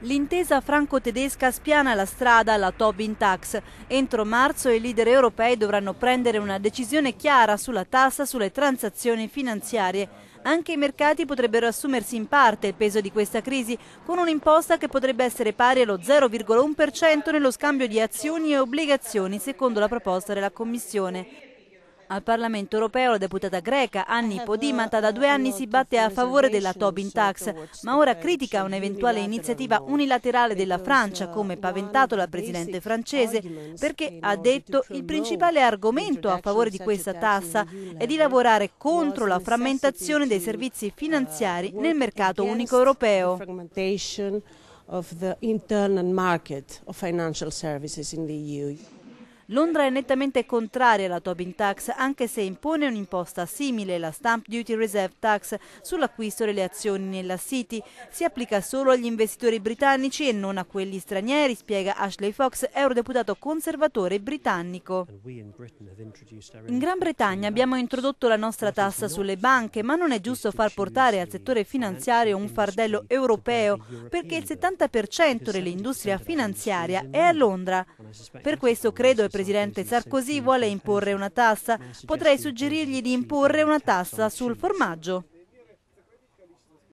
L'intesa franco-tedesca spiana la strada alla Tobin Tax. Entro marzo i leader europei dovranno prendere una decisione chiara sulla tassa sulle transazioni finanziarie. Anche i mercati potrebbero assumersi in parte il peso di questa crisi, con un'imposta che potrebbe essere pari allo 0,1% nello scambio di azioni e obbligazioni, secondo la proposta della Commissione. Al Parlamento europeo la deputata greca Anni eh, Podimata da due anni eh, si batte a favore della Tobin Tax, ma ora critica un'eventuale iniziativa unilaterale della Francia, come paventato dal presidente francese, perché ha detto il principale argomento a favore di questa tassa è di lavorare contro la frammentazione dei servizi finanziari uh, nel mercato unico europeo. of the internal market of financial services in the EU. Londra è nettamente contraria alla Tobin Tax anche se impone un'imposta simile, la Stamp Duty Reserve Tax, sull'acquisto delle azioni nella City. Si applica solo agli investitori britannici e non a quelli stranieri, spiega Ashley Fox, eurodeputato conservatore britannico. In Gran Bretagna abbiamo introdotto la nostra tassa sulle banche, ma non è giusto far portare al settore finanziario un fardello europeo perché il 70% dell'industria finanziaria è a Londra. Per questo credo e presidente Sarkozy vuole imporre una tassa, potrei suggerirgli di imporre una tassa sul formaggio.